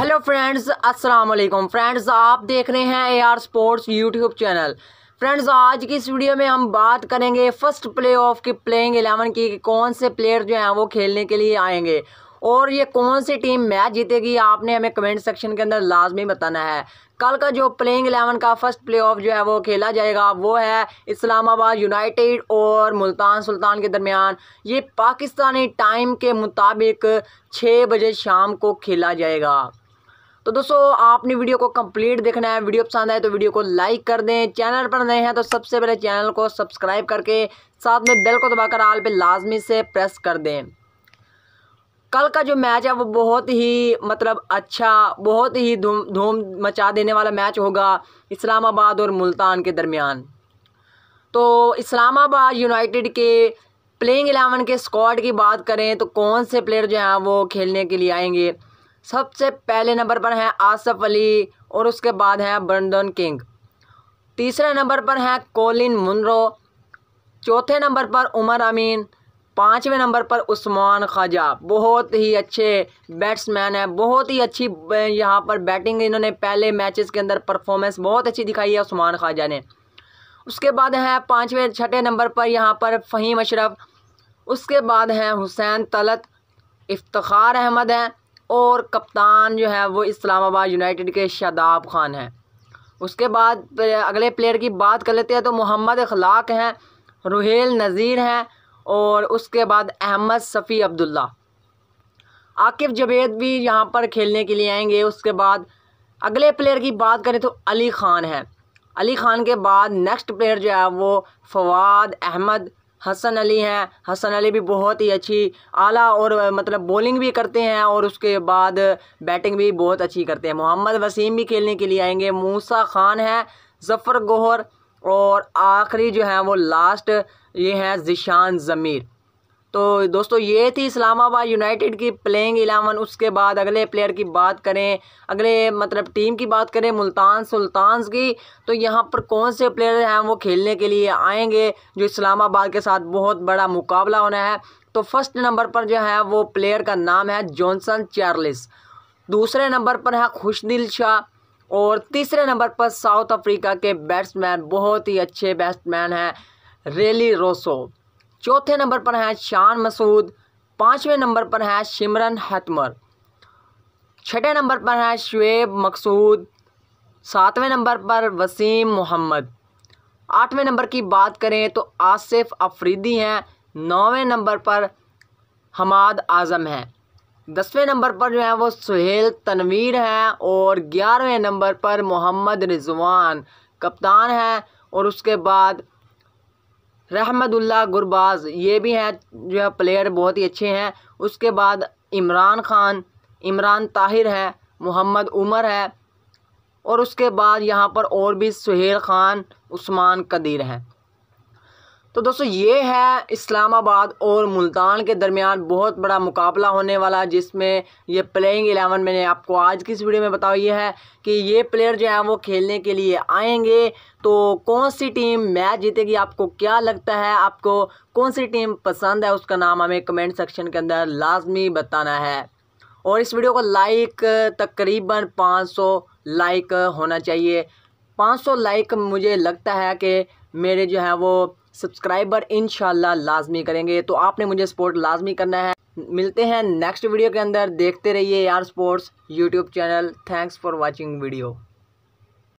hello friends अस्सलाम वालेकुम friends आप देख रहे हैं AR sports YouTube channel friends आज की इस वीडियो में हम बात करेंगे फर्स्ट प्ले ऑफ की प्लेइंग एलेवन की कौन से प्लेयर जो हैं वो खेलने के लिए आएंगे और ये कौन सी टीम मैच जीतेगी आपने हमें कमेंट सेक्शन के अंदर लाजमी बताना है कल का जो प्लेइंग एलेवन का फर्स्ट प्लेऑफ जो है वो खेला जाएगा वो है इस्लामाबाद यूनाइटेड और मुल्तान सुल्तान के दरमियान ये पाकिस्तानी टाइम के मुताबिक छः बजे शाम को खेला जाएगा तो दोस्तों आपने वीडियो को कंप्लीट देखना है वीडियो पसंद आए तो वीडियो को लाइक कर दें चैनल पर नए हैं तो सबसे पहले चैनल को सब्सक्राइब करके साथ में बेल को दबाकर आल पे लाजमी से प्रेस कर दें कल का जो मैच है वो बहुत ही मतलब अच्छा बहुत ही धूम धूम मचा देने वाला मैच होगा इस्लामाबाद और मुल्तान के दरमियान तो इस्लामाबाद यूनाइटेड के प्लेइंग एलेवन के स्क्वाड की बात करें तो कौन से प्लेयर जो हैं वो खेलने के लिए आएंगे सबसे पहले नंबर पर हैं आसफ अली और उसके बाद हैं ब्रंडन किंग तीसरे नंबर पर हैं कोलिन मुनरो चौथे नंबर पर उमर अमीन पाँचवें नंबर पर उस्मान ख्वाजा बहुत ही अच्छे बैट्समैन हैं बहुत ही अच्छी यहाँ पर बैटिंग इन्होंने पहले मैचेस के अंदर परफॉर्मेंस बहुत अच्छी दिखाई है उस्मान ख्वाजा ने उसके बाद हैं पाँचवें छठे नंबर पर यहाँ पर फ़हीम अशरफ उसके बाद हैं हुसैन तलत इफ्तार अहमद हैं और कप्तान जो है वो इस्लामाबाद यूनाइटेड के शादाब खान हैं उसके बाद अगले प्लेयर की बात कर लेते हैं तो मोहम्मद अखलाक हैं रुहेल नज़ीर हैं और उसके बाद अहमद सफ़ी अब्दुल्ला आकिफ जबेद भी यहाँ पर खेलने के लिए आएंगे उसके बाद अगले प्लेयर की बात करें तो अली ख़ान है अली ख़ान के बाद नेक्स्ट प्लेयर जो है वो फवाद अहमद हसन अली हैं हसन अली भी बहुत ही अच्छी आला और मतलब बॉलिंग भी करते हैं और उसके बाद बैटिंग भी बहुत अच्छी करते हैं मोहम्मद वसीम भी खेलने के लिए आएंगे मूसा खान हैं जफ़र गोहर और आखिरी जो है वो लास्ट ये हैं जिशान ज़मीर तो दोस्तों ये थी इस्लामाबाद यूनाइटेड की प्लेइंग इलेवन उसके बाद अगले प्लेयर की बात करें अगले मतलब टीम की बात करें मुल्तान सुल्तान की तो यहाँ पर कौन से प्लेयर हैं वो खेलने के लिए आएंगे जो इस्लामाबाद के साथ बहुत बड़ा मुकाबला होना है तो फर्स्ट नंबर पर जो है वो प्लेयर का नाम है जॉनसन चार्लिस दूसरे नंबर पर है खुशदिल शाह और तीसरे नंबर पर साउथ अफ्रीका के बैट्समैन बहुत ही अच्छे बैट्समैन हैं रेली रोसो चौथे नंबर पर हैं शान मसूद पाँचवें नंबर पर हैं शिमरन हतमर छठे नंबर पर हैं शुएब मकसूद सातवें नंबर पर वसीम मोहम्मद आठवें नंबर की बात करें तो आसिफ अफरीदी हैं नौवें नंबर पर हमाद आज़म हैं दसवें नंबर पर जो है वो सुहेल तनवीर हैं और ग्यारहवें नंबर पर मोहम्मद रिजवान कप्तान हैं और उसके बाद रहमतुल्ला गुरबाज ये भी हैं जो है प्लेयर बहुत ही अच्छे हैं उसके बाद इमरान खान इमरान ताहिर है मोहम्मद उमर है और उसके बाद यहाँ पर और भी सुहेल खान उस्मान कदीर हैं तो दोस्तों ये है इस्लामाबाद और मुल्तान के दरमियान बहुत बड़ा मुकाबला होने वाला जिसमें ये प्लेइंग एलेवन मैंने आपको आज की इस वीडियो में बताई है कि ये प्लेयर जो है वो खेलने के लिए आएंगे तो कौन सी टीम मैच जीतेगी आपको क्या लगता है आपको कौन सी टीम पसंद है उसका नाम हमें कमेंट सेक्शन के अंदर लाजमी बताना है और इस वीडियो को लाइक तकरीबन पाँच लाइक होना चाहिए पाँच लाइक मुझे लगता है कि मेरे जो है वो सब्सक्राइबर इन लाजमी करेंगे तो आपने मुझे सपोर्ट लाजमी करना है मिलते हैं नेक्स्ट वीडियो के अंदर देखते रहिए यार sports YouTube channel thanks for watching video